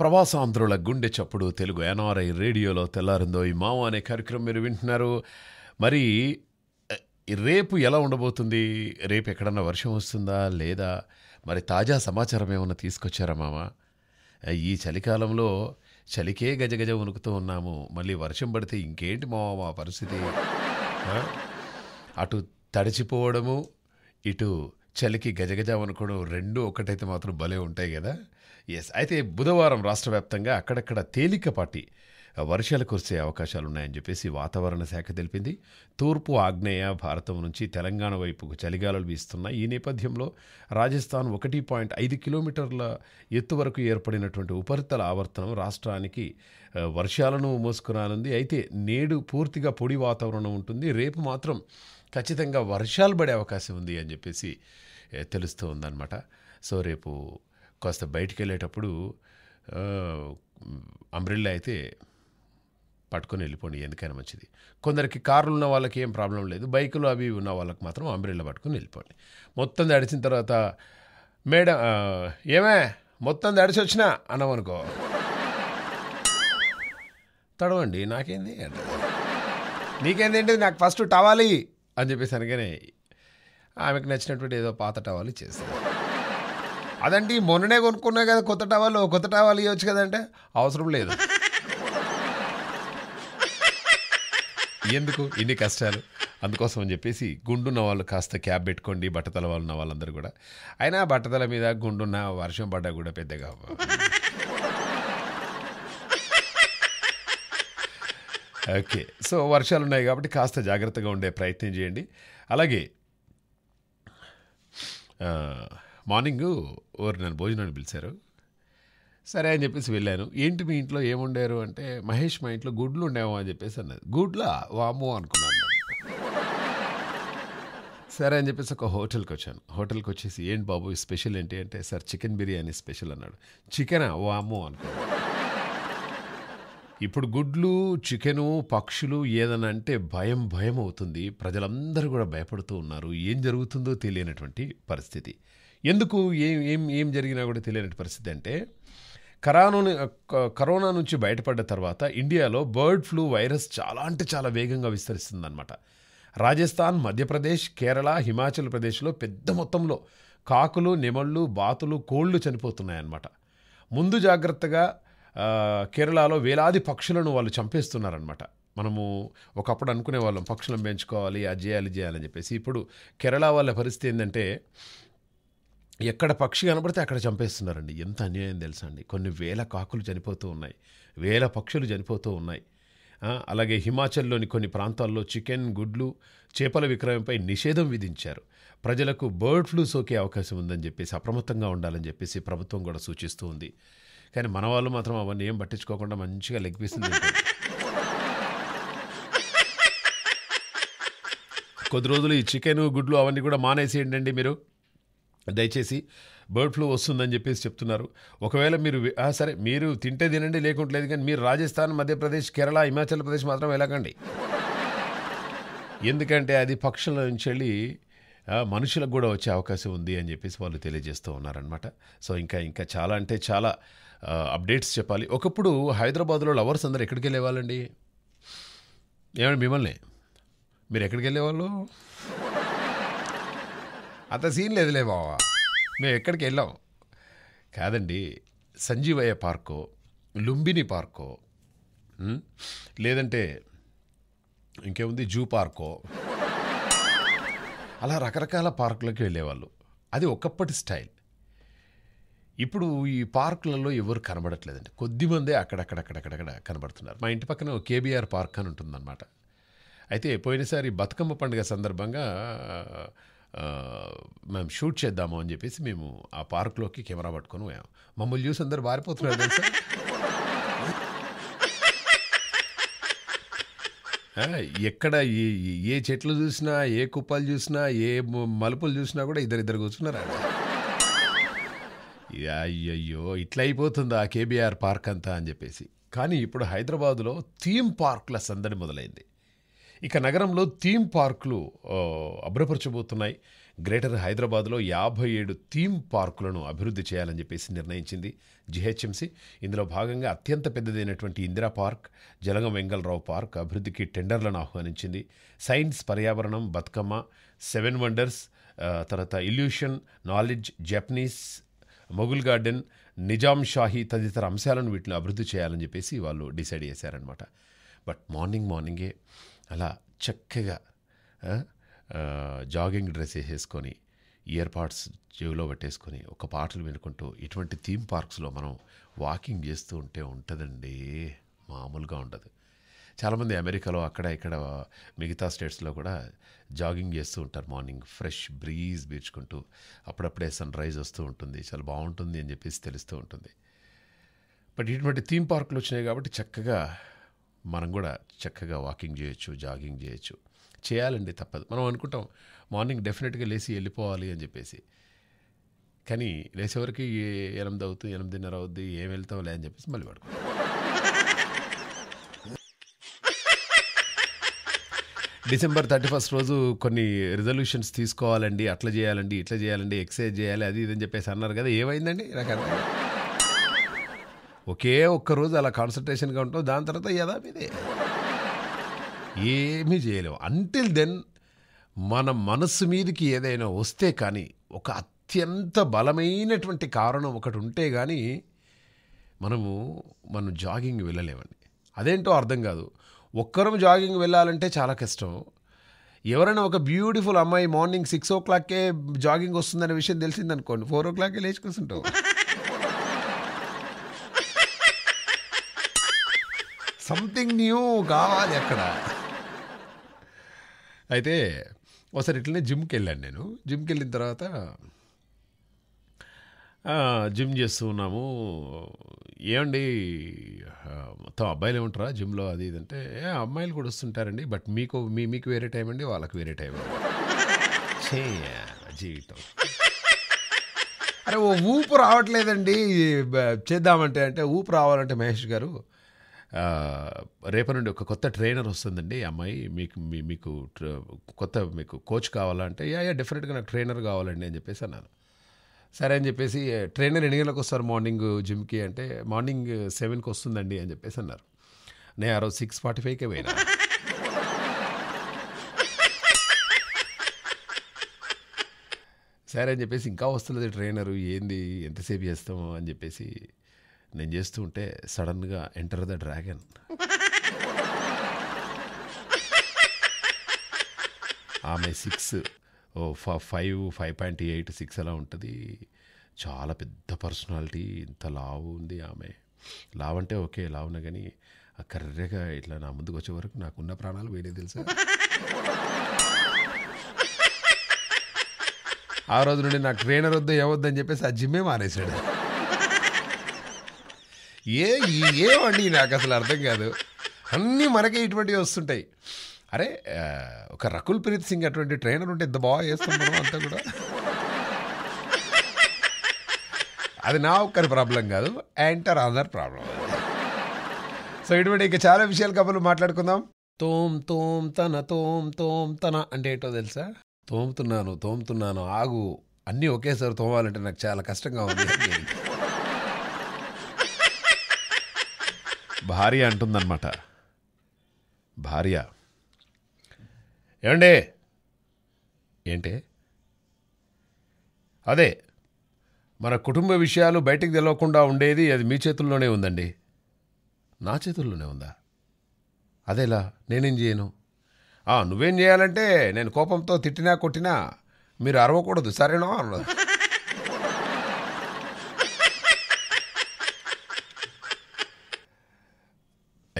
ప్రవాసాంధ్రుల గుండె చప్పుడు తెలుగు ఎన్ఆర్ఐ రేడియోలో తెల్లారిందో ఈ మామ అనే కార్యక్రమం మీరు వింటున్నారు మరి రేపు ఎలా ఉండబోతుంది రేపు ఎక్కడన్నా వర్షం వస్తుందా లేదా మరి తాజా సమాచారం ఏమైనా తీసుకొచ్చారా మామ ఈ చలికాలంలో చలికే గజగజ వణుకుతూ ఉన్నాము మళ్ళీ వర్షం పడితే ఇంకేంటి మామ మా పరిస్థితి అటు తడిచిపోవడము ఇటు చలికి గజగజ వనుకోవడం రెండు ఒకటైతే మాత్రం భలే ఉంటాయి కదా ఎస్ అయితే బుధవారం రాష్ట్ర వ్యాప్తంగా అక్కడక్కడ తేలికపాటి వర్షాలు కురిసే అవకాశాలున్నాయని చెప్పేసి వాతావరణ శాఖ తెలిపింది తూర్పు ఆగ్నేయ భారతం నుంచి తెలంగాణ వైపుకు చలిగాలలు వీస్తున్నాయి ఈ నేపథ్యంలో రాజస్థాన్ ఒకటి పాయింట్ ఐదు కిలోమీటర్ల ఎత్తు వరకు ఏర్పడినటువంటి ఉపరితల ఆవర్తనం రాష్ట్రానికి వర్షాలను మోసుకురానుంది అయితే నేడు పూర్తిగా పొడి వాతావరణం ఉంటుంది రేపు మాత్రం ఖచ్చితంగా వర్షాలు పడే అవకాశం ఉంది అని చెప్పేసి తెలుస్తూ ఉందన్నమాట సో రేపు కాస్త బయటికి వెళ్ళేటప్పుడు అంబ్రిల్లా అయితే పట్టుకొని వెళ్ళిపోండి ఎందుకైనా మంచిది కొందరికి కార్లు ఉన్న వాళ్ళకి ఏం ప్రాబ్లం లేదు బైకులు అవి ఉన్న వాళ్ళకి మాత్రం అంబ్రిల్లా పట్టుకొని వెళ్ళిపోండి మొత్తం దడిచిన తర్వాత మేడం ఏమే మొత్తం దడిచి వచ్చినా అన్నామనుకో తడవండి నాకేంది నీకేంది నీకేందేంటి నాకు ఫస్ట్ టవాలి అని చెప్పేసి అనగానే ఆమెకు నచ్చినటువంటి ఏదో పాత టవాలి చేస్తాను అదండి మొన్ననే కొనుక్కున్నా కదా కొత్త టవాలు కొత్త టవాలు ఇవ్వచ్చు కదంటే అవసరం లేదు ఎందుకు ఇన్ని కష్టాలు అందుకోసం అని చెప్పేసి గుండున్న వాళ్ళు కాస్త క్యాబ్ పెట్టుకోండి బట్టతల వాళ్ళు ఉన్న వాళ్ళందరూ కూడా అయినా బట్టతల మీద గుండున్న వర్షం పడ్డా కూడా పెద్దగా ఓకే సో వర్షాలు ఉన్నాయి కాబట్టి కాస్త జాగ్రత్తగా ఉండే ప్రయత్నం చేయండి అలాగే మార్నింగ్ ఓరు నన్ను భోజనాన్ని పిలిచారు సరే అని చెప్పేసి వెళ్ళాను ఏంటి మీ ఇంట్లో ఏముండారు అంటే మహేష్ మా ఇంట్లో గుడ్లు ఉండేమో అని చెప్పేసి అన్నది గుడ్లా వాము అనుకున్నాను సరే అని చెప్పేసి ఒక హోటల్కి వచ్చాను హోటల్కి వచ్చేసి ఏంటి బాబు స్పెషల్ ఏంటి అంటే సార్ చికెన్ బిర్యానీ స్పెషల్ అన్నాడు చికెనా వాము అనుకున్నాను ఇప్పుడు గుడ్లు చికెను పక్షులు ఏదైనా అంటే భయం భయం అవుతుంది ప్రజలందరూ కూడా భయపడుతూ ఉన్నారు ఏం జరుగుతుందో తెలియనటువంటి పరిస్థితి ఎందుకు ఏం ఏం ఏం జరిగినా కూడా తెలియని పరిస్థితి అంటే కరోనా కరోనా నుంచి బయటపడ్డ తర్వాత ఇండియాలో బర్డ్ ఫ్లూ వైరస్ చాలా అంటే చాలా వేగంగా విస్తరిస్తుందన్నమాట రాజస్థాన్ మధ్యప్రదేశ్ కేరళ హిమాచల్ ప్రదేశ్లో పెద్ద మొత్తంలో కాకులు నెమళ్ళు బాతులు కోళ్ళు చనిపోతున్నాయన్నమాట ముందు జాగ్రత్తగా కేరళలో వేలాది పక్షులను వాళ్ళు చంపేస్తున్నారనమాట మనము ఒకప్పుడు అనుకునే వాళ్ళం పక్షులను పెంచుకోవాలి అది చేయాలి చేయాలని చెప్పేసి ఇప్పుడు కేరళ వాళ్ళ పరిస్థితి ఏంటంటే ఎక్కడ పక్షి కనబడితే అక్కడ చంపేస్తున్నారండి ఎంత అన్యాయం తెలుసా అండి కొన్ని వేల కాకులు చనిపోతూ ఉన్నాయి వేల పక్షులు చనిపోతూ ఉన్నాయి అలాగే హిమాచల్లోని కొన్ని ప్రాంతాల్లో చికెన్ గుడ్లు చేపల విక్రయంపై నిషేధం విధించారు ప్రజలకు బర్డ్ ఫ్లూ సోకే అవకాశం ఉందని చెప్పేసి అప్రమత్తంగా ఉండాలని చెప్పేసి ప్రభుత్వం కూడా సూచిస్తూ ఉంది కానీ మన వాళ్ళు మాత్రం అవన్నీ ఏం పట్టించుకోకుండా మంచిగా లెగ్పిస్తుంది కొద్ది రోజులు ఈ చికెన్ గుడ్లు అవన్నీ కూడా మానేసి ఏంటండి మీరు దయచేసి బర్డ్ ఫ్లూ వస్తుందని చెప్పేసి చెప్తున్నారు ఒకవేళ మీరు సరే మీరు తింటే తినండి లేకుంటలేదు కానీ మీరు రాజస్థాన్ మధ్యప్రదేశ్ కేరళ హిమాచల్ ప్రదేశ్ మాత్రం వెళ్ళకండి ఎందుకంటే అది పక్షుల నుంచి వెళ్ళి మనుషులకు కూడా వచ్చే అవకాశం ఉంది అని చెప్పేసి వాళ్ళు తెలియజేస్తూ ఉన్నారనమాట సో ఇంకా ఇంకా చాలా అంటే చాలా అప్డేట్స్ చెప్పాలి ఒకప్పుడు హైదరాబాద్లో లవర్స్ అందరు ఎక్కడికి వెళ్ళేవాళ్ళండి ఏమండి మిమ్మల్ని మీరు ఎక్కడికి వెళ్ళేవాళ్ళు అంత సీన్ లేదులే బావా మేము ఎక్కడికి వెళ్ళాం కాదండి సంజీవయ్య పార్కో లుంబిని పార్కో లేదంటే ఇంకేముంది జూ పార్కో అలా రకరకాల పార్కులకి వెళ్ళేవాళ్ళు అది ఒకప్పటి స్టైల్ ఇప్పుడు ఈ పార్కులలో ఎవరు కనబడట్లేదండి కొద్దిమందే అక్కడక్కడక్కడక్కడ కనబడుతున్నారు మా ఇంటి పక్కన కేబీఆర్ పార్క్ అని ఉంటుందన్నమాట అయితే పోయినసారి బతుకమ్మ పండుగ సందర్భంగా మేము షూట్ చేద్దాము అని చెప్పేసి మేము ఆ పార్క్లోకి కెమెరా పట్టుకొని పోయాం మమ్మల్ని చూసి అందరు పారిపోతున్నారు సార్ ఎక్కడ ఏ ఏ చెట్లు చూసినా ఏ కుప్పలు చూసినా ఏ మలుపులు చూసినా కూడా ఇద్దరిద్దరు కూర్చున్నారు అయ్యయ్యో ఇట్లా అయిపోతుంది ఆ కేబీఆర్ పార్క్ అంతా అని చెప్పేసి కానీ ఇప్పుడు హైదరాబాదులో థీమ్ పార్క్ల సందడి మొదలైంది ఇక నగరంలో థీమ్ పార్కులు అభ్రపరచబోతున్నాయి గ్రేటర్ హైదరాబాద్లో యాభై ఏడు థీమ్ పార్కులను అభివృద్ధి చేయాలని చెప్పేసి నిర్ణయించింది జిహెచ్ఎంసీ ఇందులో భాగంగా అత్యంత పెద్దదైనటువంటి ఇందిరా పార్క్ జలగం వెంగళరావు పార్క్ అభివృద్ధికి టెండర్లను ఆహ్వానించింది సైన్స్ పర్యావరణం బతుకమ్మ సెవెన్ వండర్స్ తర్వాత illusion knowledge Japanese Mughal garden Nizam Shahi తదితర అంశాలను వీటిని అభివృద్ధి చేయాలని చెప్పేసి వాళ్ళు డిసైడ్ చేశారనమాట బట్ మార్నింగ్ మార్నింగే అలా చక్కగా జాగింగ్ డ్రెస్ వేసేసుకొని ఇయర్ పాడ్స్ చెవిలో పెట్టేసుకొని ఒక పాటలు వినుకుంటూ ఇటువంటి థీమ్ పార్క్స్లో మనం వాకింగ్ చేస్తూ ఉంటే ఉంటుందండి మామూలుగా ఉండదు చాలామంది అమెరికాలో అక్కడ ఇక్కడ మిగతా స్టేట్స్లో కూడా జాగింగ్ చేస్తూ ఉంటారు మార్నింగ్ ఫ్రెష్ బ్రీజ్ బీర్చుకుంటూ అప్పుడప్పుడే సన్ రైజ్ వస్తూ ఉంటుంది చాలా బాగుంటుంది అని చెప్పేసి తెలుస్తూ ఉంటుంది బట్ ఇటువంటి థీమ్ పార్కులు వచ్చినాయి కాబట్టి చక్కగా మనం కూడా చక్కగా వాకింగ్ చేయొచ్చు జాగింగ్ చేయొచ్చు చేయాలండి తప్పదు మనం అనుకుంటాం మార్నింగ్ డెఫినెట్గా లేచి వెళ్ళిపోవాలి అని చెప్పేసి కానీ లేచేవరకు ఎనిమిది అవుతుంది ఎనిమిదిన్నర అవుద్ది ఏం వెళ్తావులే అని చెప్పేసి మళ్ళీ పడుకో డిసెంబర్ థర్టీ ఫస్ట్ రోజు కొన్ని రిజల్యూషన్స్ తీసుకోవాలండి అట్లా చేయాలండి ఇట్లా చేయాలండి ఎక్సర్సైజ్ చేయాలి అది ఇది అని చెప్పేసి అన్నారు కదా ఏమైందండి నాకు ఒకే ఒక్కరోజు అలా కాన్సన్ట్రేషన్గా ఉంటాం దాని తర్వాత యథావిదే ఏమీ చేయలేము అంటిల్ దెన్ మన మనస్సు మీదకి ఏదైనా వస్తే కానీ ఒక అత్యంత బలమైనటువంటి కారణం ఒకటి ఉంటే కానీ మనము మనం జాగింగ్ వెళ్ళలేమండి అదేంటో అర్థం కాదు ఒక్కరం జాగింగ్ వెళ్ళాలంటే చాలా కష్టం ఎవరైనా ఒక బ్యూటిఫుల్ అమ్మాయి మార్నింగ్ సిక్స్ ఓ క్లాక్కే జాగింగ్ వస్తుందనే విషయం తెలిసిందనుకోండి ఫోర్ ఓ క్లాక్కే లేచి కూర్చుంటాం సంథింగ్ న్యూ కావాలి అక్కడ అయితే ఒకసారి ఇట్లనే జిమ్కి వెళ్ళాను నేను జిమ్కి వెళ్ళిన తర్వాత జిమ్ చేస్తూ ఉన్నాము ఏమండి మొత్తం అబ్బాయిలు ఏమంటారా జిమ్లో అది ఇది అంటే అమ్మాయిలు కూడా వస్తుంటారండి బట్ మీకు మీ మీకు వేరే టైం అండి వాళ్ళకి వేరే టైం జీవితం అరే ఓ ఊపు రావట్లేదండి చేద్దామంటే అంటే ఊపు రావాలంటే మహేష్ గారు రేపటి నుండి ఒక కొత్త ట్రైనర్ వస్తుందండి అమ్మాయి మీకు మీకు కొత్త మీకు కోచ్ కావాలంటే యా యా డెఫినెట్గా నాకు ట్రైనర్ కావాలండి అని చెప్పేసి అన్నాను సరే అని చెప్పేసి ట్రైనర్ ఎన్ని గంటలకు వస్తారు మార్నింగ్ జిమ్కి అంటే మార్నింగ్ సెవెన్కి వస్తుందండి అని చెప్పేసి అన్నారు నేను ఆ రోజు సిక్స్ ఫార్టీ ఫైవ్కే పోయినా సరే అని చెప్పేసి ఇంకా వస్తుంది ట్రైనరు ఏంది ఎంతసేపు చేస్తాము అని చెప్పేసి నేను చేస్తూ ఉంటే సడన్గా ఎంటర్ ద డ్రాగన్ ఆమె six o five five point eight six అలా ఉంటుంది చాలా పెద్ద పర్సనాలిటీ ఇంత లావు ఉంది ఆమె లావ్ అంటే ఓకే లావున కానీ ఆ కర్రెగా ఇట్లా నా ముందుకు వచ్చే వరకు నాకున్న ప్రాణాలు వేరే తెలుసా ఆ రోజు నుండి నా ట్రైనర్ వద్ద ఏవద్దని చెప్పేసి ఆ జిమ్మే మానేశాడు ఏ ఏమండి నాకు అసలు అర్థం కాదు అన్నీ మనకే ఇటువంటివి వస్తుంటాయి అరే ఒక రకుల్ ప్రీత్ సింగ్ అటువంటి ట్రైనర్ ఉంటే ఇంత బాగా చేస్తున్నాం అంతా కూడా అది నా ఒక్కరి ప్రాబ్లం కాదు యాంటర్ అదర్ ప్రాబ్లం సో ఇటువంటి ఇంకా చాలా విషయాలు కబుర్లు మాట్లాడుకుందాం తోమ్ తోమ్ తన తోమ్ తోమ్ తన అంటే ఏంటో తెలుసా తోముతున్నాను తోముతున్నాను ఆగు అన్నీ ఒకేసారి తోమాలంటే నాకు చాలా కష్టంగా ఉంది భార్య అంటుందన్నమాట భార్య ఏమండే ఏంటి అదే మన కుటుంబ విషయాలు బయటికి తెలవకుండా ఉండేది అది మీ చేతుల్లోనే ఉందండి నా చేతుల్లోనే ఉందా అదేలా నేనేం చేయను నువ్వేం చేయాలంటే నేను కోపంతో తిట్టినా కొట్టినా మీరు అరవకూడదు సరేనా అన్నది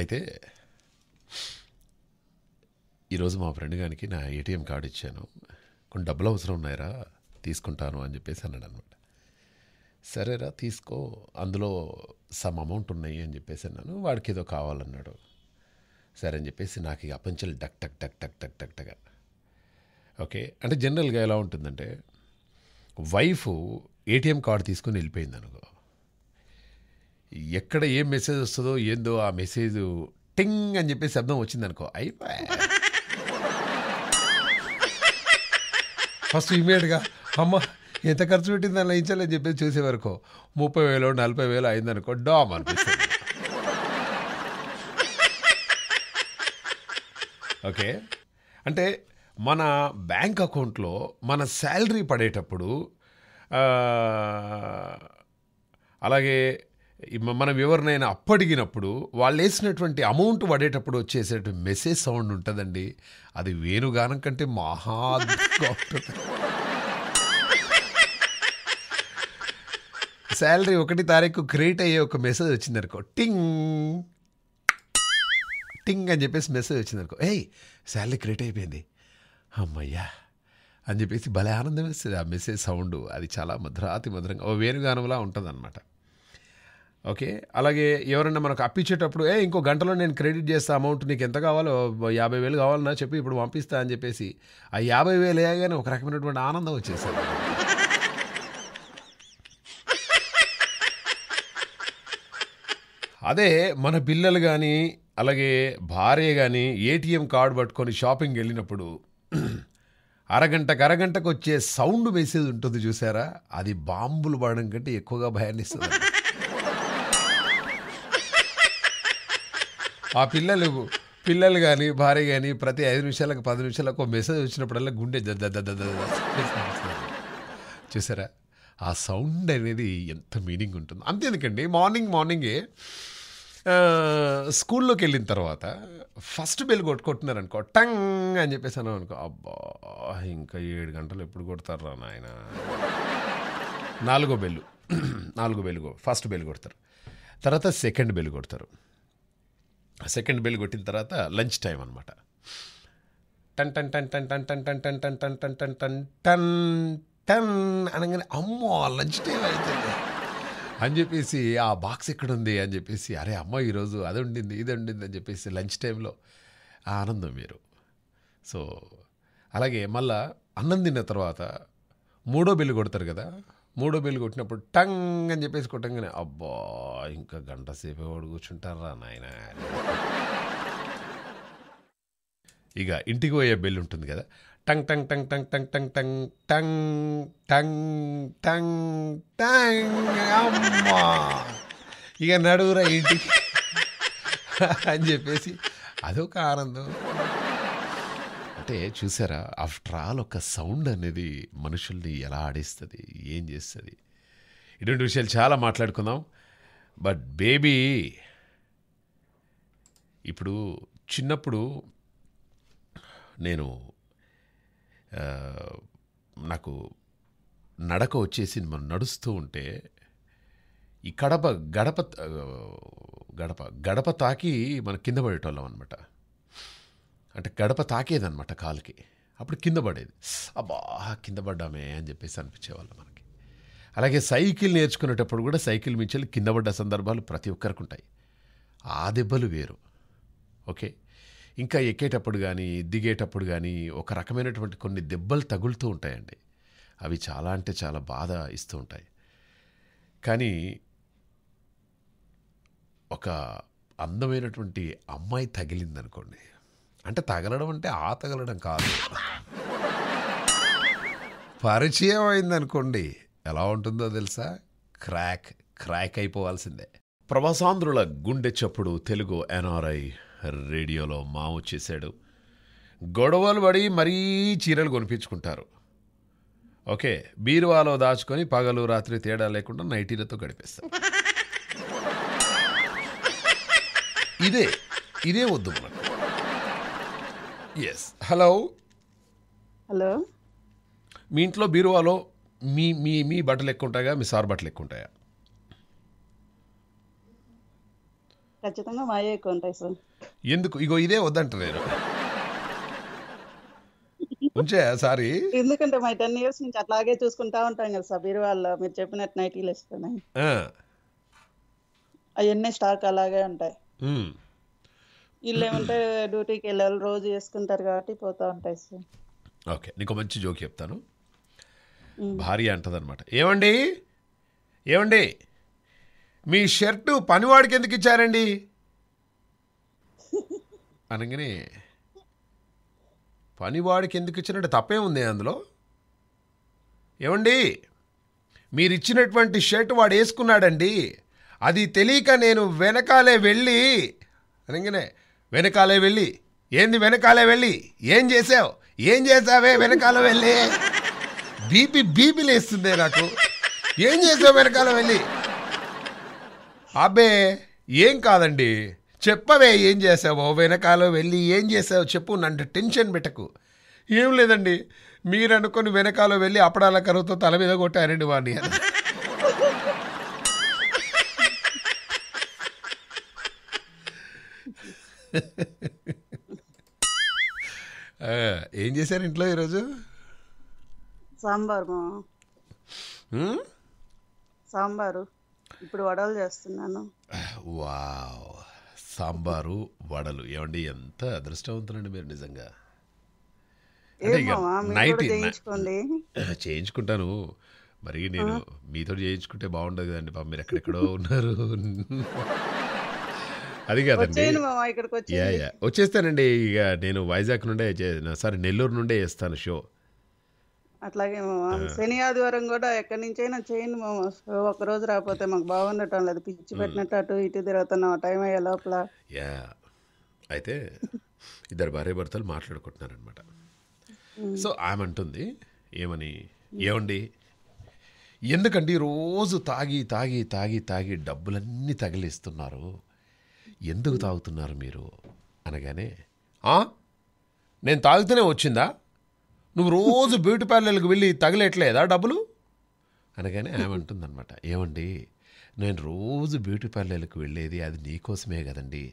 అయితే ఈరోజు మా ఫ్రెండ్ గారికి నా ఏటీఎం కార్డు ఇచ్చాను కొన్ని డబ్బులు అవసరం ఉన్నాయరా తీసుకుంటాను అని చెప్పేసి అన్నాడు అనమాట సరేరా తీసుకో అందులో సమ్ అమౌంట్ ఉన్నాయి అని చెప్పేసి అన్నాను వాడికి ఏదో కావాలన్నాడు సరే అని చెప్పేసి నాకు ఇక అపంచలు డక్ టక్ టక్ టక్ టక్ టక్ టక్ ఓకే అంటే జనరల్గా ఎలా ఉంటుందంటే వైఫ్ ఏటీఎం కార్డు తీసుకొని వెళ్ళిపోయింది అనుకో ఎక్కడ ఏం మెసేజ్ వస్తుందో ఏందో ఆ మెసేజ్ టింగ్ అని చెప్పి శబ్దం వచ్చిందనుకో అయిపోయా ఫస్ట్ ఇమీడియట్గా అమ్మ ఎంత ఖర్చు పెట్టింది అలా ఇచ్చాలని చెప్పేసి చూసే వరకు ముప్పై వేలు నలభై వేలు అయిందనుకో డామ్ అనిపిస్తుంది ఓకే అంటే మన బ్యాంక్ అకౌంట్లో మన శాలరీ పడేటప్పుడు అలాగే మనం ఎవరినైనా అప్పడిగినప్పుడు వాళ్ళు వేసినటువంటి అమౌంట్ పడేటప్పుడు వచ్చేసేటువంటి మెసేజ్ సౌండ్ ఉంటుందండి అది వేణుగానం కంటే మహా ఉంటుంది శాలరీ ఒకటి తారీఖు క్రియేట్ అయ్యే ఒక మెసేజ్ వచ్చిందనుకో టింగ్ టింగ్ అని చెప్పేసి మెసేజ్ వచ్చిందనుకో ఏయ్ శాలరీ క్రియేట్ అయిపోయింది అమ్మయ్యా అని చెప్పేసి భలే ఆనందం వేస్తుంది ఆ మెసేజ్ సౌండ్ అది చాలా మధురాతి మధురంగా ఓ వేణుగానంలా ఉంటుంది అనమాట ఓకే అలాగే ఎవరైనా మనకు అప్పించేటప్పుడు ఏ ఇంకో గంటలో నేను క్రెడిట్ చేస్తా అమౌంట్ నీకు ఎంత కావాలో యాభై వేలు కావాలన్నా చెప్పి ఇప్పుడు పంపిస్తా అని చెప్పేసి ఆ యాభై వేలు వేయగానే ఒక రకమైనటువంటి ఆనందం వచ్చేసాను అదే మన పిల్లలు కానీ అలాగే భార్య కానీ ఏటీఎం కార్డు పట్టుకొని షాపింగ్ వెళ్ళినప్పుడు అరగంటకు అరగంటకు వచ్చే సౌండ్ మెసేజ్ ఉంటుంది చూసారా అది బాంబులు పడడం కంటే ఎక్కువగా భయాన్నిస్తుంది ఆ పిల్లలు పిల్లలు కానీ భార్య కానీ ప్రతి ఐదు నిమిషాలకు పది నిమిషాలకు మెసేజ్ వచ్చినప్పుడల్లా గుండె చూసారా ఆ సౌండ్ అనేది ఎంత మీనింగ్ ఉంటుంది అంతేందుకండి మార్నింగ్ మార్నింగే స్కూల్లోకి వెళ్ళిన తర్వాత ఫస్ట్ బెల్ కొట్టుకుంటున్నారు అనుకో టంగ్ అని చెప్పేసాను అనుకో అబ్బా ఇంకా ఏడు గంటలు ఎప్పుడు కొడతారు రా నాయన నాలుగో బెల్లు నాలుగో బెల్లు ఫస్ట్ బెల్ కొడతారు తర్వాత సెకండ్ బెల్ కొడతారు సెకండ్ బెల్ కొట్టిన తర్వాత లంచ్ టైం అనమాట టన్ టన్ టన్ టన్ టన్ టన్ టన్ టన్ టన్ టన్ టన్ టన్ టన్ టన్ టన్ అనగానే అమ్మో లంచ్ టైం అవుతుంది అని చెప్పేసి ఆ బాక్స్ ఎక్కడ ఉంది అని చెప్పేసి అరే అమ్మ ఈరోజు అది ఉండింది ఇది ఉండింది అని చెప్పేసి లంచ్ టైంలో ఆ ఆనందం మీరు సో అలాగే మళ్ళా అన్నం తిన్న తర్వాత మూడో బిల్లు కొడతారు కదా మూడో బెల్ కొట్టినప్పుడు టంగ్ అని చెప్పేసి కొట్టంగానే అబ్బా ఇంకా గంట సేపే వాడు కూర్చుంటారా నాయన ఇక ఇంటికి పోయే బెల్ ఉంటుంది కదా టంగ్ టంగ్ టంగ్ టంగ్ టంగ్ టంగ్ టంగ్ టంగ్ టంగ్ టంగ్ టంగ్ అమ్మా ఇక నడువురా ఇంటికి అని చెప్పేసి అదొక ఆనందం అంటే చూసారా ఆఫ్టర్ ఆల్ ఒక సౌండ్ అనేది మనుషుల్ని ఎలా ఆడిస్తుంది ఏం చేస్తుంది ఇటువంటి విషయాలు చాలా మాట్లాడుకుందాం బట్ బేబీ ఇప్పుడు చిన్నప్పుడు నేను నాకు నడక వచ్చేసింది మనం నడుస్తూ ఉంటే ఈ కడప గడప గడప గడప తాకి మన కింద పడేటోళ్ళం అనమాట అంటే గడప తాకేదనమాట కాలుకి అప్పుడు కింద పడేది అబ్బా కింద పడ్డామే అని చెప్పేసి అనిపించేవాళ్ళు మనకి అలాగే సైకిల్ నేర్చుకునేటప్పుడు కూడా సైకిల్ మించి కింద పడ్డ సందర్భాలు ప్రతి ఒక్కరికి ఉంటాయి ఆ దెబ్బలు వేరు ఓకే ఇంకా ఎక్కేటప్పుడు కానీ దిగేటప్పుడు కానీ ఒక రకమైనటువంటి కొన్ని దెబ్బలు తగులుతూ ఉంటాయండి అవి చాలా అంటే చాలా బాధ ఇస్తూ ఉంటాయి కానీ ఒక అందమైనటువంటి అమ్మాయి తగిలిందనుకోండి అంటే తగలడం అంటే ఆ తగలడం కాదు పరిచయం అయిందనుకోండి ఎలా ఉంటుందో తెలుసా క్రాక్ క్రాక్ అయిపోవాల్సిందే ప్రవాసాంధ్రుల గుండె చప్పుడు తెలుగు ఎన్ఆర్ఐ రేడియోలో మావు చేశాడు గొడవలు పడి మరీ చీరలు కొనిపించుకుంటారు ఓకే బీరువాలో దాచుకొని పగలు రాత్రి తేడా లేకుండా నైటీలతో గడిపేస్తాం ఇదే ఇదే వద్దు మనకు ఎస్ హలో హలో మీ ఇంట్లో బీరువాలో మీ మీ మీ బట్టలు ఎక్కువ ఉంటాయా మీ సార్ బట్టలు ఎక్కువ ఉంటాయా ఖచ్చితంగా మాయే ఎక్కువ ఉంటాయి సార్ ఎందుకు ఇగో ఇదే వద్దంట నేను ఉంచే సారీ ఎందుకంటే మై టెన్ ఇయర్స్ నుంచి అట్లాగే చూసుకుంటా ఉంటాం కదా సార్ బీరువాల్లో మీరు చెప్పినట్టు నైటీలు వేస్తున్నాయి అవన్నీ స్టాక్ అలాగే ఉంటాయి వీళ్ళు ఏమంటే డ్యూటీకి వెళ్ళాలి రోజు వేసుకుంటారు కాబట్టి పోతూ ఉంటాయి సార్ ఓకే నీకు మంచి జోక్ చెప్తాను భార్య అంటదనమాట ఏమండి ఏమండి మీ షర్టు పనివాడికి ఎందుకు ఇచ్చారండి అనగానే పనివాడికి ఎందుకు ఇచ్చినట్టు తప్పే ఉంది అందులో ఏమండి మీరు ఇచ్చినటువంటి షర్ట్ వాడు వేసుకున్నాడండి అది తెలియక నేను వెనకాలే వెళ్ళి అనగానే వెనకాలే వెళ్ళి ఏంది వెనకాలే వెళ్ళి ఏం చేసావు ఏం చేసావే వెనకాల వెళ్ళి బీపీ బీపీ లేస్తుందే నాకు ఏం చేసావు వెనకాల వెళ్ళి అబ్బే ఏం కాదండి చెప్పవే ఏం చేసావో వెనకాల వెళ్ళి ఏం చేసావు చెప్పు నన్ను టెన్షన్ పెట్టకు ఏం లేదండి మీరు అనుకుని వెనకాల వెళ్ళి అప్పడాల కరువుతో తల మీద కొట్టారండి వాడిని ఏం చేశారు ఇంట్లో ఈరోజు సాంబార్ సాంబారు ఇప్పుడు వడలు చేస్తున్నాను వావ్ సాంబారు వడలు ఏమండి ఎంత అదృష్టవంతులండి మీరు నిజంగా నైట్ చేయించుకుంటాను మరి నేను మీతో చేయించుకుంటే బాగుండదు కదండి మీరు ఎక్కడెక్కడో ఉన్నారు అది కాదండి వచ్చేస్తానండి ఇక నేను వైజాగ్ నుండే సారీ నెల్లూరు నుండే చేస్తాను షో అట్లాగే మామా శని ఆదివారం కూడా ఎక్కడి నుంచైనా చేయండి మామా ఒక రోజు రాకపోతే మాకు బాగుండటం లేదు పిచ్చి పెట్టినట్టు అటు ఇటు తిరుగుతున్నాం టైం అయ్యే లోపల యా అయితే ఇద్దరు భార్య భర్తలు మాట్లాడుకుంటున్నారనమాట సో ఆమె అంటుంది ఏమని ఏమండి ఎందుకండి రోజు తాగి తాగి తాగి తాగి డబ్బులన్నీ తగిలిస్తున్నారు ఎందుకు తాగుతున్నారు మీరు అనగానే నేను తాగుతూనే వచ్చిందా నువ్వు రోజు బ్యూటీ పార్లర్కి వెళ్ళి తగలేట్లేదా డబ్బులు అనగానే ఆమె అంటుందన్నమాట ఏమండి నేను రోజు బ్యూటీ పార్లర్కి వెళ్ళేది అది నీకోసమే కదండి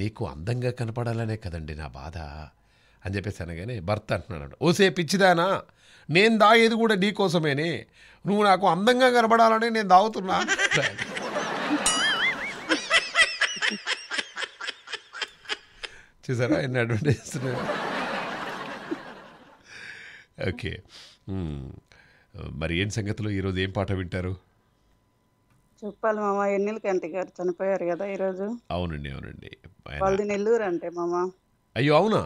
నీకు అందంగా కనపడాలనే కదండి నా బాధ అని చెప్పేసి అనగానే భర్త అంటున్నాడు ఓసే పిచ్చిదానా నేను దాగేది కూడా నీకోసమేనే నువ్వు నాకు అందంగా కనపడాలని నేను దాగుతున్నా చూసారా ఆయన అడ్వర్టైజ్ ఓకే మరి ఏం సంగతిలో ఈరోజు ఏం పాట వింటారు చెప్పాలి మామ ఎన్నెల కంటి గారు చనిపోయారు కదా ఈరోజు అవునండి అవునండి వాళ్ళది నెల్లూరు అంటే మామ అయ్యో అవునా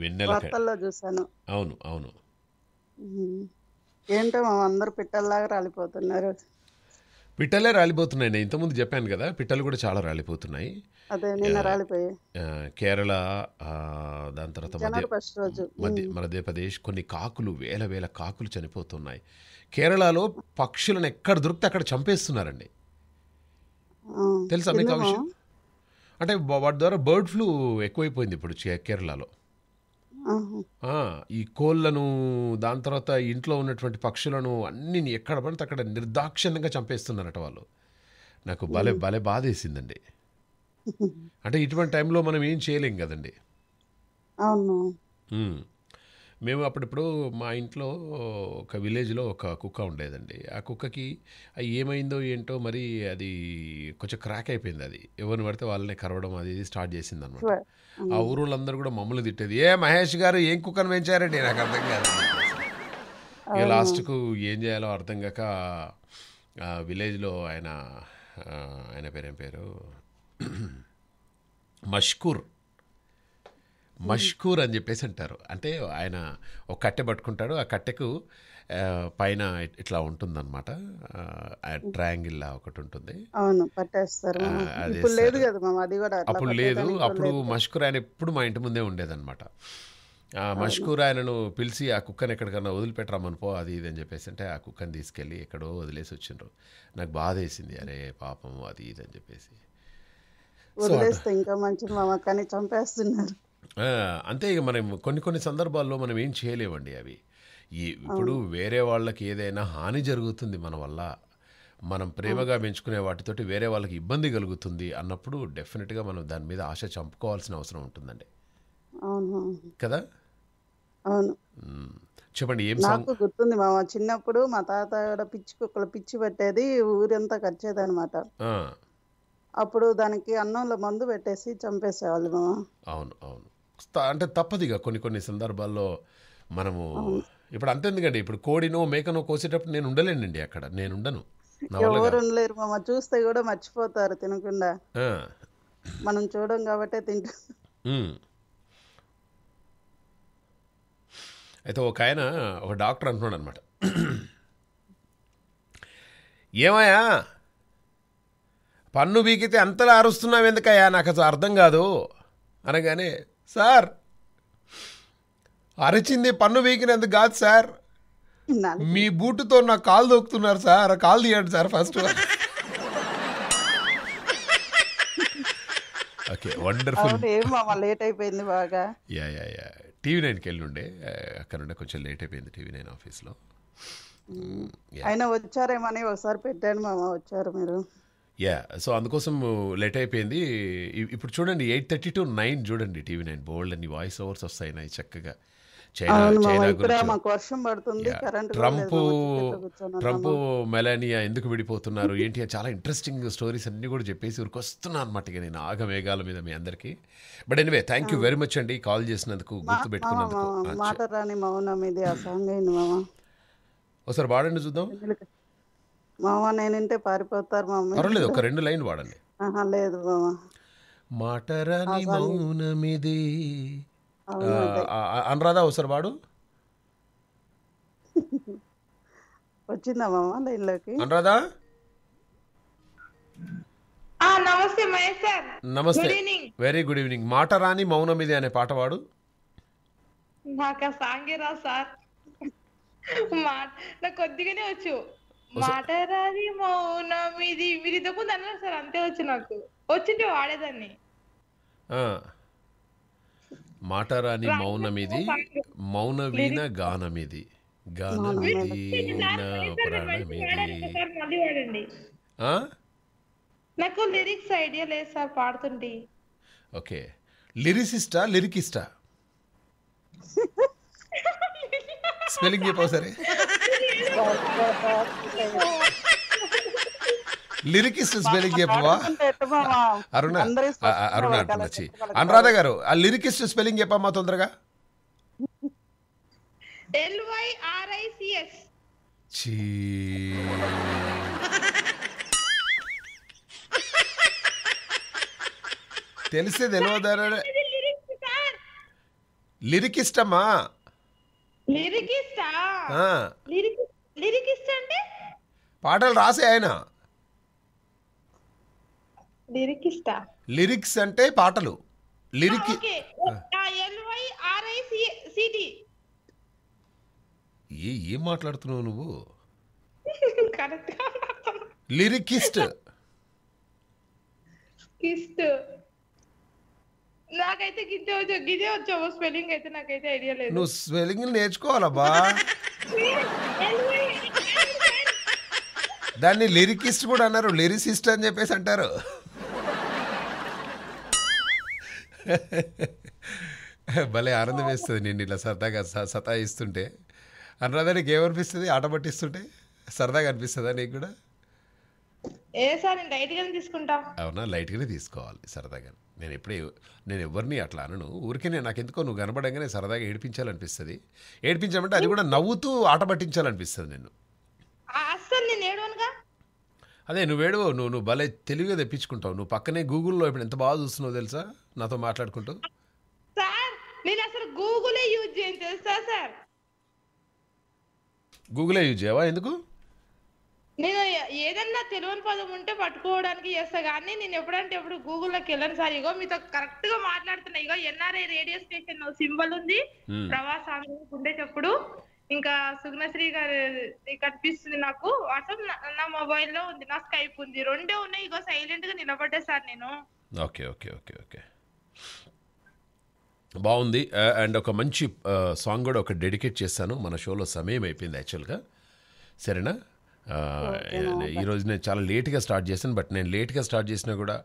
వెన్నెల వార్తల్లో చూశాను అవును అవును ఏంటో మామ అందరు పిట్టల్లాగా రాలిపోతున్నారు పిట్టలే రాలిపోతున్నాయి నేను ఇంతకుముందు చెప్పాను కదా పిట్టలు కూడా చాలా రాలిపోతున్నాయి కేరళ దాని తర్వాత మధ్య మధ్యప్రదేశ్ కొన్ని కాకులు వేల వేల కాకులు చనిపోతున్నాయి కేరళలో పక్షులను ఎక్కడ దొరికితే అక్కడ చంపేస్తున్నారండి తెలుసా మీకు విషయం అంటే వాటి ద్వారా బర్డ్ ఫ్లూ ఎక్కువైపోయింది ఇప్పుడు కేరళలో ఈ కోళ్ళను దాని తర్వాత ఇంట్లో ఉన్నటువంటి పక్షులను అన్ని ఎక్కడ పడితే అక్కడ నిర్దాక్షిణ్యంగా చంపేస్తున్నారట వాళ్ళు నాకు భలే భలే బాధేసిందండి అంటే ఇటువంటి టైంలో మనం ఏం చేయలేం కదండి మేము అప్పుడప్పుడు మా ఇంట్లో ఒక విలేజ్లో ఒక కుక్క ఉండేదండి ఆ కుక్కకి అది ఏమైందో ఏంటో మరి అది కొంచెం క్రాక్ అయిపోయింది అది ఎవరిని పడితే వాళ్ళని కరవడం అది స్టార్ట్ చేసింది అనమాట ఆ ఊరు వాళ్ళందరూ కూడా మమ్మల్ని తిట్టేది ఏ మహేష్ గారు ఏం కుక్కను పెంచారండి నాకు అర్థం కాదు ఇక లాస్ట్కు ఏం చేయాలో అర్థం కాక ఆ విలేజ్లో ఆయన ఆయన పేరేం పేరు మష్కూర్ మష్కూర్ అని చెప్పేసి అంటారు అంటే ఆయన ఒక కట్టె పట్టుకుంటాడు ఆ కట్టెకు పైన ఇట్లా ఉంటుందన్నమాట ట్రయాంగిల్ లా ఒకటి ఉంటుంది అవును పట్టేస్తారు అది లేదు కదా మామ అది కూడా అప్పుడు లేదు అప్పుడు మష్కూర్ ఆయన ఎప్పుడు మా ఇంటి ముందే ఉండేదన్నమాట మష్కూర్ ఆయనను పిలిచి ఆ కుక్కని ఎక్కడికన్నా వదిలిపెట్టరామనుకో అది ఇది అని చెప్పేసి అంటే ఆ కుక్కను తీసుకెళ్ళి ఎక్కడో వదిలేసి వచ్చిండ్రు నాకు బాధ వేసింది అరే పాపం అది ఇది అని చెప్పేసి వదిలేస్తే ఇంకా మంచి మామ కానీ చంపేస్తున్నారు అంతే ఇక మనం కొన్ని కొన్ని సందర్భాల్లో మనం ఏం చేయలేమండి అవి ఈ ఇప్పుడు వేరే వాళ్ళకి ఏదైనా హాని జరుగుతుంది మన వల్ల మనం ప్రేమగా పెంచుకునే వాటితోటి వేరే వాళ్ళకి ఇబ్బంది కలుగుతుంది అన్నప్పుడు డెఫినెట్గా మనం దాని మీద ఆశ చంపుకోవాల్సిన అవసరం ఉంటుందండి కదా అవును చెప్పండి ఏం నాకు గుర్తుంది మా చిన్నప్పుడు మా తాత పిచ్చి కుక్కలు పిచ్చి పెట్టేది ఊరంతా కరిచేది అనమాట అప్పుడు దానికి అన్నంలో మందు పెట్టేసి చంపేసేవాళ్ళు అవును అవును అంటే తప్పదిగా కొన్ని కొన్ని సందర్భాల్లో మనము ఇప్పుడు అంతే అంతేందుకండి ఇప్పుడు కోడినో మేకనో కోసేటప్పుడు నేను ఉండలేనండి అక్కడ నేను ఉండను ఎవరు ఉండలేరు మామ చూస్తే కూడా మర్చిపోతారు తినకుండా మనం చూడం కాబట్టే తింటాం అయితే ఒక ఆయన ఒక డాక్టర్ అంటున్నాడు అనమాట ఏమయ్యా పన్ను బీకితే అంతలా అరుస్తున్నావు ఎందుకయ్యా నాకు అసలు అర్థం కాదు అనగానే సార్ అరచింది పన్ను వీకినందుకు కాదు సార్ మీ బూటుతో నా కాలు దొక్కుతున్నారు సార్ కాల్ తీయండి sir first okay wonderful late అయిపోయింది బాగా యా యా యా టీవీ నైన్కి ఉండే అక్కడ ఉండే కొంచెం లేట్ అయిపోయింది టీవీ నైన్ ఆఫీస్లో ఆయన వచ్చారేమని ఒకసారి పెట్టాను మామ వచ్చారు మీరు యా సో అందుకోసం లేట్ అయిపోయింది ఇప్పుడు చూడండి ఎయిట్ థర్టీ టు నైన్ చూడండి టీవీ నైన్ బోల్డ్ అన్ని వాయిస్ ఓవర్స్ వస్తాయి నాయి చక్కగా ట్రంప్ ట్రంప్ మెలానియా ఎందుకు విడిపోతున్నారు ఏంటి చాలా ఇంట్రెస్టింగ్ స్టోరీస్ అన్ని కూడా చెప్పేసి ఊరికి వస్తున్నా అనమాట ఇక నేను ఆగమేఘాల మీద మీ అందరికి but anyway thank you very much అండి కాల్ చేసినందుకు గుర్తు పెట్టుకున్నందుకు ఒకసారి వాడండి చూద్దాం మామ నేనంటే పారిపోతారు మామ లేదు ఒక రెండు లైన్ వాడండి ఆహా, లేదు మామ మాటరాని మౌనమిది అనురాధ అవసరం వాడు వచ్చిందా మామ లైన్లోకి అనురాధ ఆ నమస్తే మహేష్ సార్ నమస్తే వెరీ గుడ్ ఈవినింగ్ మాటరాని మౌనమిది అనే పాట వాడు నాకు ఆ సాంగే సార్ మా నాకు కొద్దిగానే వచ్చు మాటరాది మౌనం ఇది మీరు ఇంతకు ముందు అన్నారు సార్ అంతే వచ్చి నాకు వచ్చింటే వాడేదాన్ని మాటరాని మౌనం ఇది మౌన వీణ గానం ఇది గానమిది ప్రాణమిది నాకు లిరిక్స్ ఐడియా లేదు సార్ పాడుతుంటే ఓకే లిరిసిస్టా లిరికిస్టా స్పెల్లింగ్ చెప్పావు సరే లిరికిస్ట్ స్పెల్లింగ్ చెప్పవా అరుణ అరుణ అంటున్నచ్చి అనురాధ గారు ఆ లిరికిస్ట్ స్పెల్లింగ్ చెప్పమ్మా తొందరగా తెలిసే లిరిక్ లిరికిస్టమ్మా పాటలు రాసే ఆయన లిరిక్స్ అంటే పాటలు లిరిక్ ఏం మాట్లాడుతున్నావు నువ్వు లిరికిస్ట్ నాకైతే గిద్దే వచ్చు గిదే వచ్చావు స్పెల్లింగ్ అయితే నాకైతే ఐడియా లేదు నువ్వు స్పెల్లింగ్ నేర్చుకోవాలబ్బా దాన్ని లిరికిస్ట్ కూడా అన్నారు లిరిసిస్ట్ అని చెప్పేసి అంటారు భలే ఆనందం వేస్తుంది నేను ఇలా సరదాగా సతాయిస్తుంటే అనురాధానికి ఏమనిపిస్తుంది ఆట పట్టిస్తుంటే సరదాగా అనిపిస్తుందా నీకు కూడా ఏ సార్ నేను లైట్ గానే తీసుకుంటా అవునా లైట్ గానే తీసుకోవాలి సరదాగా నేను ఎప్పుడే నేను ఎవరిని అట్లా అనను ఊరికే నేను నాకు ఎందుకో నువ్వు కనబడంగానే సరదాగా ఏడిపించాలనిపిస్తుంది ఏడిపించామంటే అది కూడా నవ్వుతూ ఆట పట్టించాలనిపిస్తుంది నేను నేను అదే నువ్వు ఏడవవు నువ్వు నువ్వు భలే తెలివిగా తెప్పించుకుంటావు నువ్వు పక్కనే గూగుల్లో ఇప్పుడు ఎంత బాగా చూస్తున్నావు తెలుసా నాతో మాట్లాడుకుంటూ సార్ నేను అసలు గూగులే యూజ్ చేయను తెలుసా సార్ గూగులే యూజ్ చేయవా ఎందుకు నేను ఏదన్నా తెలియని పదం ఉంటే పట్టుకోవడానికి చేస్తా కానీ నేను ఎప్పుడంటే ఎప్పుడు గూగుల్లోకి వెళ్ళను సార్ ఇగో మీతో కరెక్ట్ గా మాట్లాడుతున్నా ఇగో ఎన్ఆర్ఐ రేడియో స్టేషన్ సింబల్ ఉంది ప్రవాస ఉండేటప్పుడు ఇంకా సుగ్నశ్రీ గారు కనిపిస్తుంది నాకు వాట్సాప్ నా మొబైల్ లో ఉంది నా స్కైప్ ఉంది రెండే ఉన్నాయి ఇగో సైలెంట్ గా నిలబడ్డా సార్ నేను ఓకే ఓకే ఓకే ఓకే బాగుంది అండ్ ఒక మంచి సాంగ్ కూడా ఒక డెడికేట్ చేస్తాను మన షోలో సమయం అయిపోయింది యాక్చువల్గా సరేనా ఈరోజు నేను చాలా లేట్గా స్టార్ట్ చేశాను బట్ నేను లేట్గా స్టార్ట్ చేసినా కూడా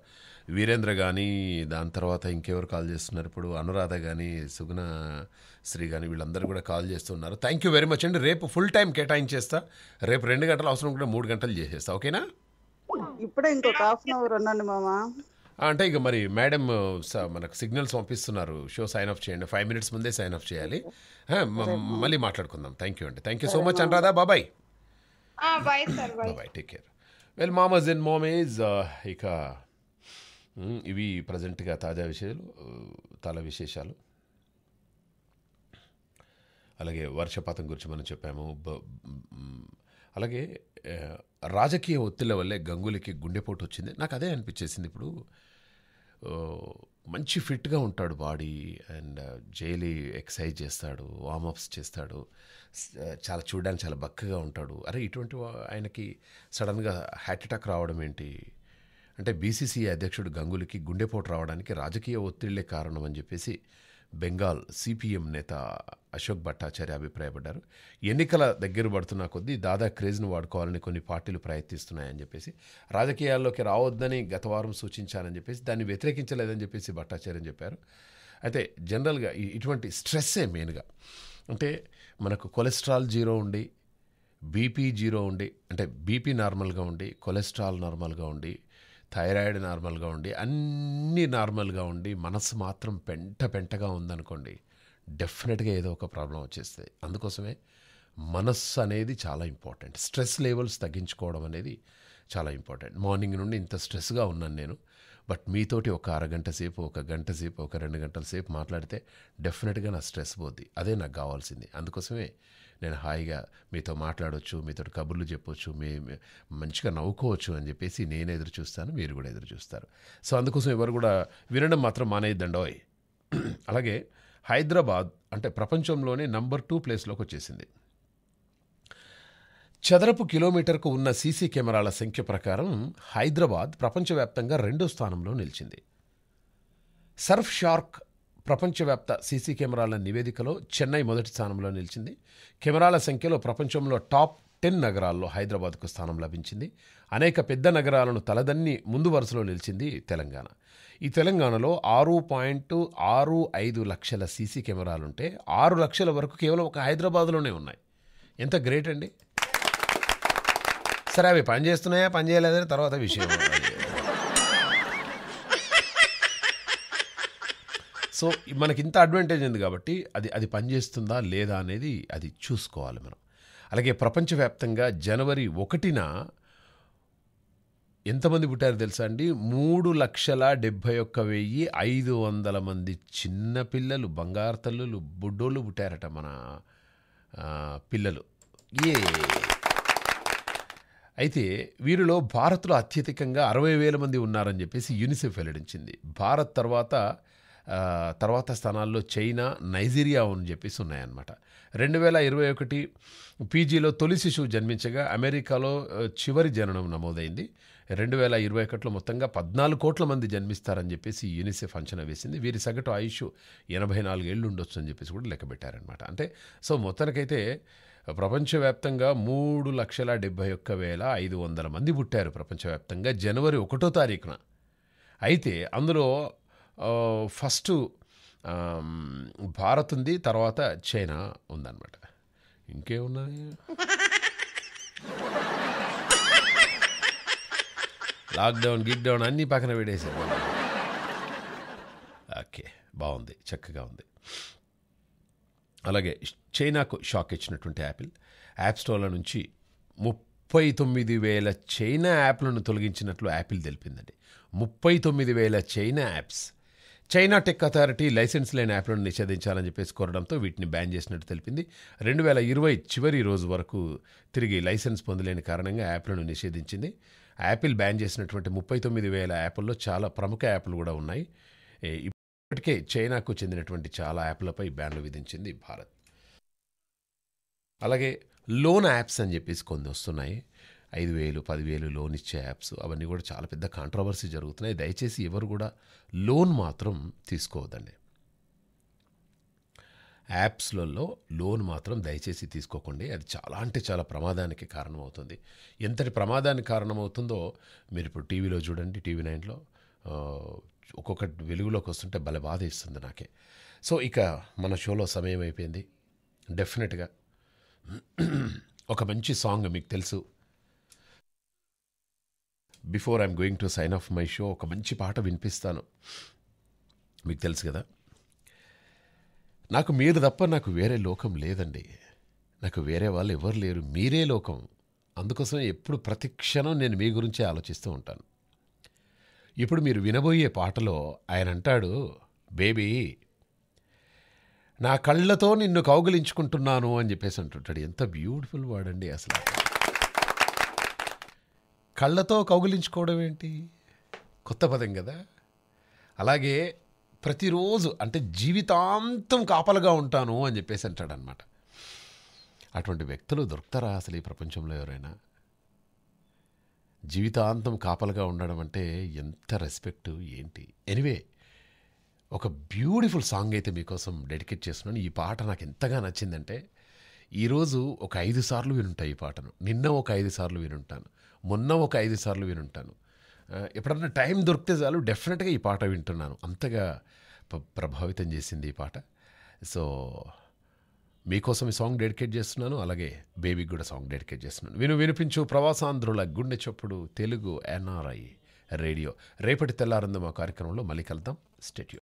వీరేంద్ర కానీ దాని తర్వాత ఇంకెవరు కాల్ చేస్తున్నారు ఇప్పుడు అనురాధ కానీ సుగుణ శ్రీ కానీ వీళ్ళందరూ కూడా కాల్ చేస్తున్నారు థ్యాంక్ యూ వెరీ మచ్ అండి రేపు ఫుల్ టైం కేటాయించేస్తా రేపు రెండు గంటలు అవసరం కూడా మూడు గంటలు చేసేస్తా ఓకేనా ఇప్పుడే ఇంకొక హాఫ్ అన్ అవర్ మామా అంటే ఇక మరి మేడం మనకు సిగ్నల్స్ పంపిస్తున్నారు షో సైన్ ఆఫ్ చేయండి ఫైవ్ మినిట్స్ ముందే సైన్ ఆఫ్ చేయాలి మళ్ళీ మాట్లాడుకుందాం థ్యాంక్ యూ అండి thank you so much Anuradha బాబాయ్ bye sir bye bye take care well మామస్ అండ్ మామేజ్ ఇక ఇవి ప్రజెంట్గా తాజా విషయాలు uh, తల విశేషాలు అలాగే వర్షపాతం గురించి మనం చెప్పాము అలాగే రాజకీయ ఒత్తిళ్ల వల్లే గంగులకి గుండెపోటు వచ్చింది నాకు అదే అనిపించేసింది ఇప్పుడు మంచి ఫిట్గా ఉంటాడు బాడీ అండ్ uh, జైలీ ఎక్సర్సైజ్ చేస్తాడు వార్మప్స్ చేస్తాడు uh, చాలా చూడడానికి చాలా బక్కగా ఉంటాడు అరే ఇటువంటి ఆయనకి సడన్గా హ్యాట్ అటాక్ రావడం ఏంటి అంటే బీసీసీ అధ్యక్షుడు గంగులకి గుండెపోటు రావడానికి రాజకీయ ఒత్తిళ్లే కారణం అని చెప్పేసి బెంగాల్ సిపిఎం నేత అశోక్ భట్టాచార్య అభిప్రాయపడ్డారు ఎన్నికల దగ్గర పడుతున్న కొద్దీ దాదా క్రేజ్ను వాడుకోవాలని కొన్ని పార్టీలు ప్రయత్నిస్తున్నాయని చెప్పేసి రాజకీయాల్లోకి రావద్దని గత వారం సూచించానని చెప్పేసి దాన్ని వ్యతిరేకించలేదని చెప్పేసి భట్టాచార్య చెప్పారు అయితే జనరల్గా ఇటువంటి స్ట్రెస్సే మెయిన్గా అంటే మనకు కొలెస్ట్రాల్ జీరో ఉండి బీపీ జీరో ఉండి అంటే బీపీ నార్మల్గా ఉండి కొలెస్ట్రాల్ నార్మల్గా ఉండి థైరాయిడ్ నార్మల్గా ఉండి అన్నీ నార్మల్గా ఉండి మనసు మాత్రం పెంట పెంటగా ఉందనుకోండి డెఫినెట్గా ఏదో ఒక ప్రాబ్లం వచ్చేస్తుంది అందుకోసమే మనస్సు అనేది చాలా ఇంపార్టెంట్ స్ట్రెస్ లెవెల్స్ తగ్గించుకోవడం అనేది చాలా ఇంపార్టెంట్ మార్నింగ్ నుండి ఇంత స్ట్రెస్గా ఉన్నాను నేను బట్ మీతోటి ఒక అరగంట సేపు ఒక గంట సేపు ఒక రెండు గంటల సేపు మాట్లాడితే డెఫినెట్గా నా స్ట్రెస్ పోద్ది అదే నాకు కావాల్సింది అందుకోసమే నేను హాయిగా మీతో మాట్లాడవచ్చు మీతో కబుర్లు చెప్పొచ్చు మీ మంచిగా నవ్వుకోవచ్చు అని చెప్పేసి నేను ఎదురు చూస్తాను మీరు కూడా ఎదురు చూస్తారు సో అందుకోసం ఎవరు కూడా వినడం మాత్రం మానేయద్దండోయ్ అలాగే హైదరాబాద్ అంటే ప్రపంచంలోనే నంబర్ టూ ప్లేస్లోకి వచ్చేసింది చదరపు కిలోమీటర్కు ఉన్న సీసీ కెమెరాల సంఖ్య ప్రకారం హైదరాబాద్ ప్రపంచవ్యాప్తంగా రెండో స్థానంలో నిలిచింది సర్ఫ్ షార్క్ ప్రపంచవ్యాప్త సీసీ కెమెరాల నివేదికలో చెన్నై మొదటి స్థానంలో నిలిచింది కెమెరాల సంఖ్యలో ప్రపంచంలో టాప్ టెన్ నగరాల్లో హైదరాబాద్కు స్థానం లభించింది అనేక పెద్ద నగరాలను తలదన్ని ముందు వరుసలో నిలిచింది తెలంగాణ ఈ తెలంగాణలో ఆరు పాయింట్ ఆరు ఐదు లక్షల సీసీ కెమెరాలుంటే ఆరు లక్షల వరకు కేవలం ఒక హైదరాబాద్లోనే ఉన్నాయి ఎంత గ్రేట్ అండి సరే అవి పని చేస్తున్నాయా పని చేయలేదని తర్వాత విషయం సో మనకి ఇంత అడ్వాంటేజ్ ఉంది కాబట్టి అది అది పనిచేస్తుందా లేదా అనేది అది చూసుకోవాలి మనం అలాగే ప్రపంచవ్యాప్తంగా జనవరి ఒకటిన ఎంతమంది పుట్టారు తెలుసా అండి మూడు లక్షల డెబ్భై ఒక్క వెయ్యి ఐదు వందల మంది చిన్నపిల్లలు బంగారు తల్లులు బుడ్డోళ్ళు పుట్టారట మన పిల్లలు ఏ అయితే వీరిలో భారత్లో అత్యధికంగా అరవై వేల మంది ఉన్నారని చెప్పేసి యూనిసెఫ్ వెల్లడించింది భారత్ తర్వాత తర్వాత స్థానాల్లో చైనా నైజీరియా అని చెప్పేసి ఉన్నాయన్నమాట రెండు వేల ఇరవై ఒకటి పీజీలో తొలి శిశువు జన్మించగా అమెరికాలో చివరి జననం నమోదైంది రెండు వేల ఇరవై ఒకటిలో మొత్తంగా పద్నాలుగు కోట్ల మంది జన్మిస్తారని చెప్పేసి యూనిసెఫ్ అంచనా వేసింది వీరి సగటు ఆయుష్ ఎనభై నాలుగేళ్ళు ఉండొచ్చు అని చెప్పేసి కూడా పెట్టారనమాట అంటే సో మొత్తానికైతే ప్రపంచవ్యాప్తంగా మూడు లక్షల డెబ్భై ఒక్క వేల ఐదు వందల మంది పుట్టారు ప్రపంచవ్యాప్తంగా జనవరి ఒకటో తారీఖున అయితే అందులో ఫస్ట్ భారత్ ఉంది తర్వాత చైనా ఉందన్నమాట ఇంకేమున్నది లాక్డౌన్ గిక్డౌన్ అన్నీ పక్కన పెట్టేసారు ఓకే బాగుంది చక్కగా ఉంది అలాగే చైనాకు షాక్ ఇచ్చినటువంటి యాపిల్ యాప్ స్టోర్ల నుంచి ముప్పై తొమ్మిది వేల చైనా యాప్లను తొలగించినట్లు యాపిల్ తెలిపిందండి ముప్పై తొమ్మిది వేల China apps China tech authority license లేని యాప్లను నిషేధించాలని చెప్పేసి కోరడంతో వీటిని బ్యాన్ చేసినట్టు తెలిపింది రెండు వేల ఇరవై చివరి రోజు వరకు తిరిగి లైసెన్స్ పొందలేని కారణంగా యాప్లను నిషేధించింది యాపిల్ బ్యాన్ చేసినటువంటి ముప్పై తొమ్మిది వేల యాప్ల్లో చాలా ప్రముఖ యాప్లు కూడా ఉన్నాయి ఇప్పటికే చైనాకు చెందినటువంటి చాలా యాప్లపై బ్యాన్లు విధించింది భారత్ అలాగే లోన్ యాప్స్ అని చెప్పేసి కొన్ని వస్తున్నాయి ఐదు వేలు పదివేలు లోన్ ఇచ్చే యాప్స్ అవన్నీ కూడా చాలా పెద్ద కాంట్రవర్సీ జరుగుతున్నాయి దయచేసి ఎవరు కూడా లోన్ మాత్రం తీసుకోవద్దండి యాప్స్లలో లోన్ మాత్రం దయచేసి తీసుకోకండి అది చాలా అంటే చాలా ప్రమాదానికి కారణమవుతుంది ఎంతటి ప్రమాదానికి కారణమవుతుందో మీరు ఇప్పుడు టీవీలో చూడండి టీవీ నైన్లో ఒక్కొక్క వెలుగులోకి వస్తుంటే భలే బాధ ఇస్తుంది నాకే సో ఇక మన షోలో సమయం అయిపోయింది డెఫినెట్గా ఒక మంచి సాంగ్ మీకు తెలుసు before I'm going to sign off my show ఒక మంచి పాట వినిపిస్తాను మీకు తెలుసు కదా నాకు మీరు తప్ప నాకు వేరే లోకం లేదండి నాకు వేరే వాళ్ళు ఎవరు లేరు మీరే లోకం అందుకోసం ఎప్పుడు ప్రతి క్షణం నేను మీ గురించే ఆలోచిస్తూ ఉంటాను ఇప్పుడు మీరు వినబోయే పాటలో ఆయన అంటాడు బేబీ నా కళ్ళతో నిన్ను కౌగులించుకుంటున్నాను అని చెప్పేసి అంటుంటాడు ఎంత బ్యూటిఫుల్ వాడండి అసలు కళ్ళతో కౌగిలించుకోవడం ఏంటి కొత్త పదం కదా అలాగే ప్రతిరోజు అంటే జీవితాంతం కాపలుగా ఉంటాను అని చెప్పేసి అంటాడనమాట అటువంటి వ్యక్తులు దొరుకుతారా అసలు ఈ ప్రపంచంలో ఎవరైనా జీవితాంతం కాపలుగా ఉండడం అంటే ఎంత రెస్పెక్ట్ ఏంటి ఎనివే ఒక బ్యూటిఫుల్ సాంగ్ అయితే మీకోసం డెడికేట్ చేస్తున్నాను ఈ పాట నాకు ఎంతగా నచ్చిందంటే ఈరోజు ఒక ఐదు సార్లు వినుంటాయి ఈ పాటను నిన్న ఒక ఐదు సార్లు వినుంటాను మొన్న ఒక ఐదు సార్లు వినుంటాను ఎప్పుడన్నా టైం దొరికితే చాలు డెఫినెట్గా ఈ పాట వింటున్నాను అంతగా ప్రభావితం చేసింది ఈ పాట సో మీకోసం ఈ సాంగ్ డెడికేట్ చేస్తున్నాను అలాగే బేబీకి కూడా సాంగ్ డెడికేట్ చేస్తున్నాను విను వినిపించు ప్రవాసాంధ్రుల గుండె చప్పుడు తెలుగు ఎన్ఆర్ఐ రేడియో రేపటి తెల్లారందం మా కార్యక్రమంలో మళ్ళీ కలుద్దాం స్టేట్యూ